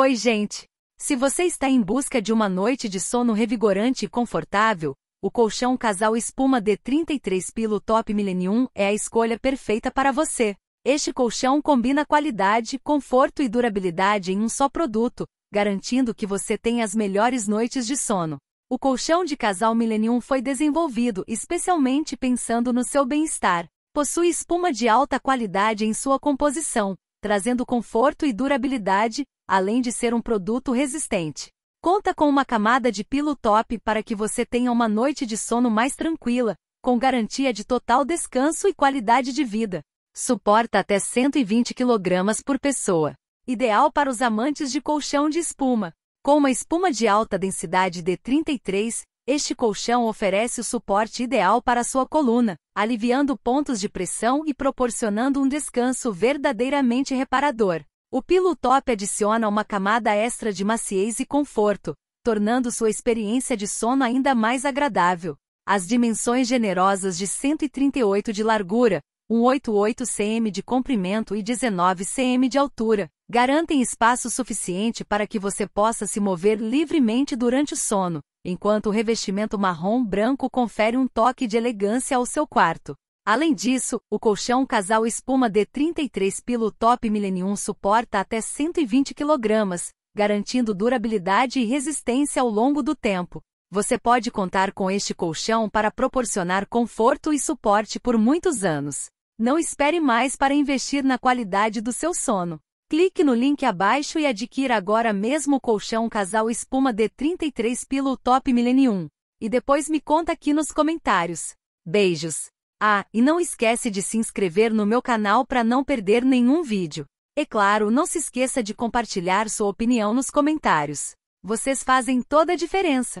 Oi, gente! Se você está em busca de uma noite de sono revigorante e confortável, o colchão Casal Espuma D33 Pilo Top Millennium é a escolha perfeita para você. Este colchão combina qualidade, conforto e durabilidade em um só produto, garantindo que você tenha as melhores noites de sono. O colchão de casal Millennium foi desenvolvido especialmente pensando no seu bem-estar. Possui espuma de alta qualidade em sua composição, trazendo conforto e durabilidade, além de ser um produto resistente. Conta com uma camada de pilo top para que você tenha uma noite de sono mais tranquila, com garantia de total descanso e qualidade de vida. Suporta até 120 kg por pessoa. Ideal para os amantes de colchão de espuma. Com uma espuma de alta densidade de 33, este colchão oferece o suporte ideal para sua coluna, aliviando pontos de pressão e proporcionando um descanso verdadeiramente reparador. O Pillow Top adiciona uma camada extra de maciez e conforto, tornando sua experiência de sono ainda mais agradável. As dimensões generosas de 138 de largura, 188 cm de comprimento e 19 cm de altura, garantem espaço suficiente para que você possa se mover livremente durante o sono, enquanto o revestimento marrom branco confere um toque de elegância ao seu quarto. Além disso, o colchão casal espuma D33 Pilo Top Millennium suporta até 120 kg, garantindo durabilidade e resistência ao longo do tempo. Você pode contar com este colchão para proporcionar conforto e suporte por muitos anos. Não espere mais para investir na qualidade do seu sono. Clique no link abaixo e adquira agora mesmo o colchão casal espuma D33 Pillow Top Millennium. E depois me conta aqui nos comentários. Beijos! Ah, e não esquece de se inscrever no meu canal para não perder nenhum vídeo. E claro, não se esqueça de compartilhar sua opinião nos comentários. Vocês fazem toda a diferença.